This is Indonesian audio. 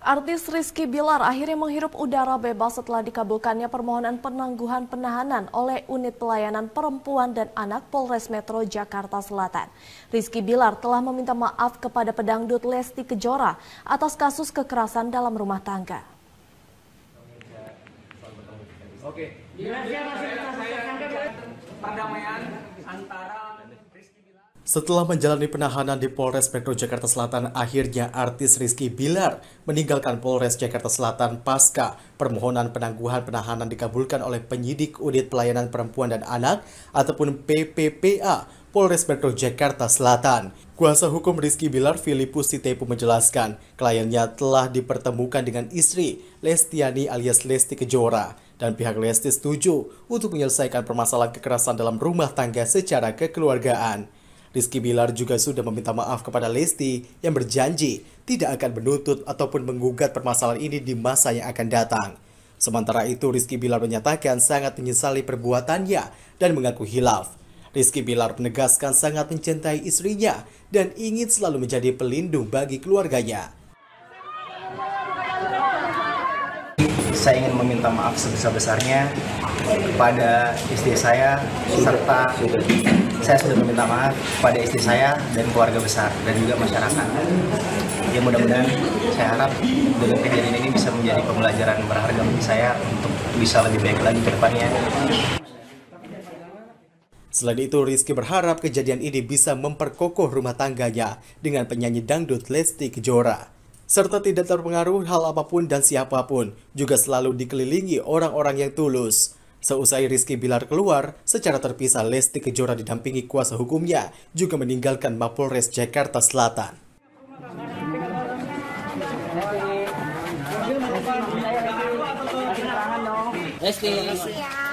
Artis Rizky Bilar akhirnya menghirup udara bebas setelah dikabulkannya permohonan penangguhan penahanan oleh Unit Pelayanan Perempuan dan Anak Polres Metro Jakarta Selatan. Rizky Bilar telah meminta maaf kepada pedangdut Lesti Kejora atas kasus kekerasan dalam rumah tangga. Oke, perdamaian antara setelah menjalani penahanan di Polres Metro Jakarta Selatan, akhirnya artis Rizky Bilar meninggalkan Polres Jakarta Selatan pasca permohonan penangguhan penahanan dikabulkan oleh penyidik Unit Pelayanan Perempuan dan Anak ataupun PPPA Polres Metro Jakarta Selatan. Kuasa hukum Rizky Bilar Filipus Sitepu menjelaskan, kliennya telah dipertemukan dengan istri Lestiani alias Lesti Kejora dan pihak Lesti setuju untuk menyelesaikan permasalahan kekerasan dalam rumah tangga secara kekeluargaan. Rizky Bilar juga sudah meminta maaf kepada Lesti yang berjanji tidak akan menuntut ataupun menggugat permasalahan ini di masa yang akan datang. Sementara itu, Rizky Bilar menyatakan sangat menyesali perbuatannya dan mengaku hilaf. Rizky Bilar menegaskan sangat mencintai istrinya dan ingin selalu menjadi pelindung bagi keluarganya. Saya ingin meminta maaf sebesar-besarnya kepada istri saya serta saya sudah meminta maaf kepada istri saya dan keluarga besar dan juga masyarakat. Ya mudah-mudahan saya harap dengan kejadian ini bisa menjadi pembelajaran berharga bagi saya untuk bisa lebih baik lagi ke depannya. Selain itu, Rizky berharap kejadian ini bisa memperkokoh rumah tangganya dengan penyanyi dangdut Lesti Kejora. Serta tidak terpengaruh hal apapun dan siapapun, juga selalu dikelilingi orang-orang yang tulus, Seusai Rizky Bilar keluar, secara terpisah Lesti Kejora didampingi kuasa hukumnya juga meninggalkan Mapolres Jakarta Selatan. Lesti.